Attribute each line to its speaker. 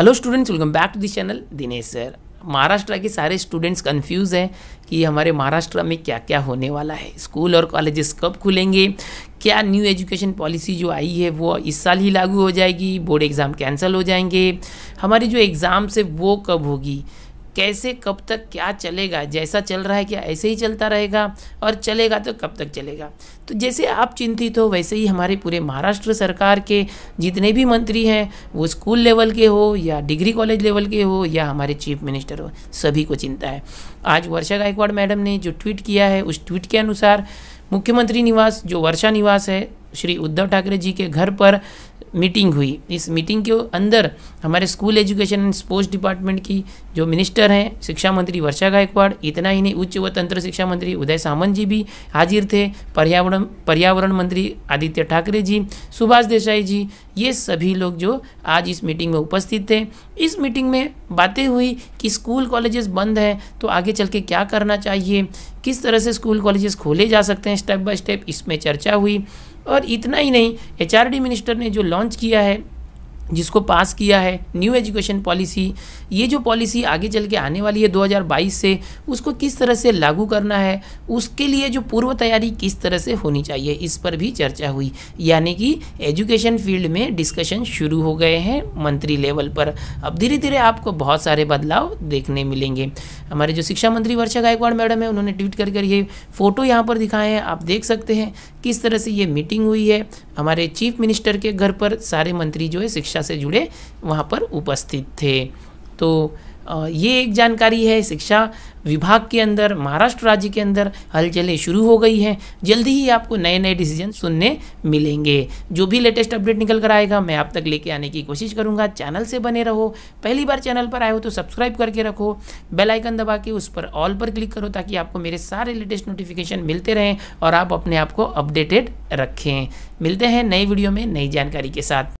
Speaker 1: hello students welcome back to this channel Dinesh sir Maharashtra के सारे students confuse हैं कि हमारे महाराष्ट्र में क्या क्या होने वाला है स्कूल और कॉलेजेस कब खुलेंगे क्या न्यू एजुकेशन पॉलिसी जो आई है वो इस साल ही लागू हो जाएगी बोर्ड एग्ज़ाम कैंसिल हो जाएंगे हमारी जो एग्ज़ाम्स है वो कब होगी कैसे कब तक क्या चलेगा जैसा चल रहा है क्या ऐसे ही चलता रहेगा और चलेगा तो कब तक चलेगा तो जैसे आप चिंतित हो वैसे ही हमारे पूरे महाराष्ट्र सरकार के जितने भी मंत्री हैं वो स्कूल लेवल के हो या डिग्री कॉलेज लेवल के हो या हमारे चीफ मिनिस्टर हो सभी को चिंता है आज वर्षा गायकवाड़ मैडम ने जो ट्वीट किया है उस ट्वीट के अनुसार मुख्यमंत्री निवास जो वर्षा निवास है श्री उद्धव ठाकरे जी के घर पर मीटिंग हुई इस मीटिंग के अंदर हमारे school education and sports department की जो मिनिस्टर हैं शिक्षा मंत्री वर्षा गायकवाड़ इतना ही नहीं उच्च व तंत्र शिक्षा मंत्री उदय सामंत जी भी हाजिर थे पर्यावरण पर्यावरण मंत्री आदित्य ठाकरे जी सुभाष देसाई जी ये सभी लोग जो आज इस मीटिंग में उपस्थित थे इस मीटिंग में बातें हुई कि स्कूल कॉलेजेस बंद हैं तो आगे चल के क्या करना चाहिए किस तरह से स्कूल कॉलेजेस खोले जा सकते हैं स्टेप बाय स्टेप इसमें चर्चा हुई और और इतना ही नहीं एच मिनिस्टर ने जो लॉन्च किया है जिसको पास किया है न्यू एजुकेशन पॉलिसी ये जो पॉलिसी आगे चल के आने वाली है 2022 से उसको किस तरह से लागू करना है उसके लिए जो पूर्व तैयारी किस तरह से होनी चाहिए इस पर भी चर्चा हुई यानी कि एजुकेशन फील्ड में डिस्कशन शुरू हो गए हैं मंत्री लेवल पर अब धीरे धीरे आपको बहुत सारे बदलाव देखने मिलेंगे हमारे जो शिक्षा मंत्री वर्षा गायकवाड़ मैडम है उन्होंने ट्वीट कर कर ये फ़ोटो यहाँ पर दिखाए हैं आप देख सकते हैं किस तरह से ये मीटिंग हुई है हमारे चीफ मिनिस्टर के घर पर सारे मंत्री जो है शिक्षा शिक्षा से जुड़े वहाँ पर उपस्थित थे तो ये एक जानकारी है शिक्षा विभाग के अंदर महाराष्ट्र राज्य के अंदर हलचलें शुरू हो गई हैं जल्दी ही आपको नए नए डिसीजन सुनने मिलेंगे जो भी लेटेस्ट अपडेट निकल कर आएगा मैं आप तक लेके आने की कोशिश करूंगा चैनल से बने रहो पहली बार चैनल पर आए हो तो सब्सक्राइब करके रखो बेल आइकन दबा के उस पर ऑल पर क्लिक करो ताकि आपको मेरे सारे लेटेस्ट नोटिफिकेशन मिलते रहें और आप अपने आप को अपडेटेड रखें मिलते हैं नए वीडियो में नई जानकारी के साथ